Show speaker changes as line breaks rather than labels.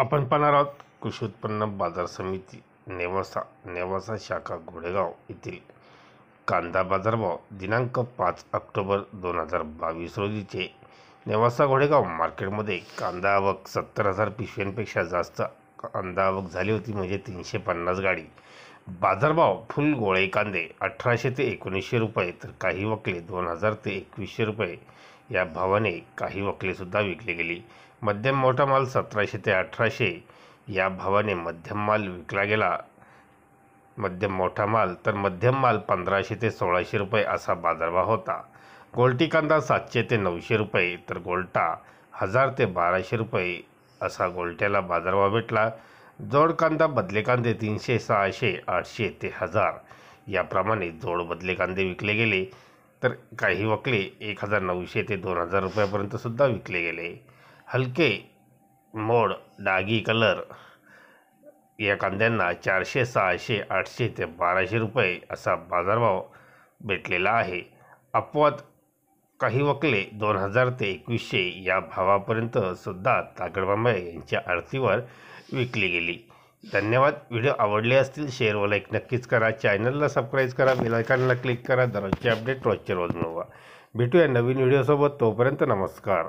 आपण पाहणार आहोत कृषी उत्पन्न बाजार समिती नेवासा नेवासा शाखा घोडेगाव येथील कांदा बाजारभाव दिनांक पाच ऑक्टोबर दोन हजार बावीस रोजीचे नेवासा घोडेगाव मार्केटमध्ये कांदा आवक सत्तर हजार पिशव्यांपेक्षा जास्त कांदा आवक झाली होती म्हणजे तीनशे पन्नास गाडी बाजारभाव फुल गोळे कांदे अठराशे ते एकोणीसशे रुपये तर काही वकले दोन हजार ते एकवीसशे रुपये या भावाने काही वकलेसुद्धा विकली गेली मध्यम मोठा माल सतराशे ते अठराशे या भावाने मध्यम माल विकला गेला मध्यम मोठा माल तर मध्यम माल पंधराशे ते सोळाशे रुपये असा बाजारभाव होता गोलटी कांदा सातशे ते नऊशे रुपये तर गोलटा हजार ते बाराशे रुपये असा गोलट्याला बाजारभाव भेटला जोड कांदा बदले कांदे तीनशे सहाशे आठशे ते हजार याप्रमाणे जोड बदले कांदे विकले गेले तर काही वकले एक हजार नऊशे ते दोन हजार रुपयापर्यंतसुद्धा विकले गेले हलके मोड डागी कलर या कांद्यांना चारशे सहाशे आठशे ते बाराशे रुपये असा बाजारभाव भेटलेला आहे अपवाद काही वकले दोन हजार ते एकवीसशे या भावापर्यंत सुद्धा तागडबांबळे यांच्या आरतीवर विकली गेली धन्यवाद व्हिडिओ आवडले असतील शेअर लाईक नक्कीच करा चॅनलला सबस्क्राईब करा बेलायकानला क्लिक करा दररोजचे अपडेट रोजचे रोज मिळवा भेटूया नवीन व्हिडिओसोबत तोपर्यंत नमस्कार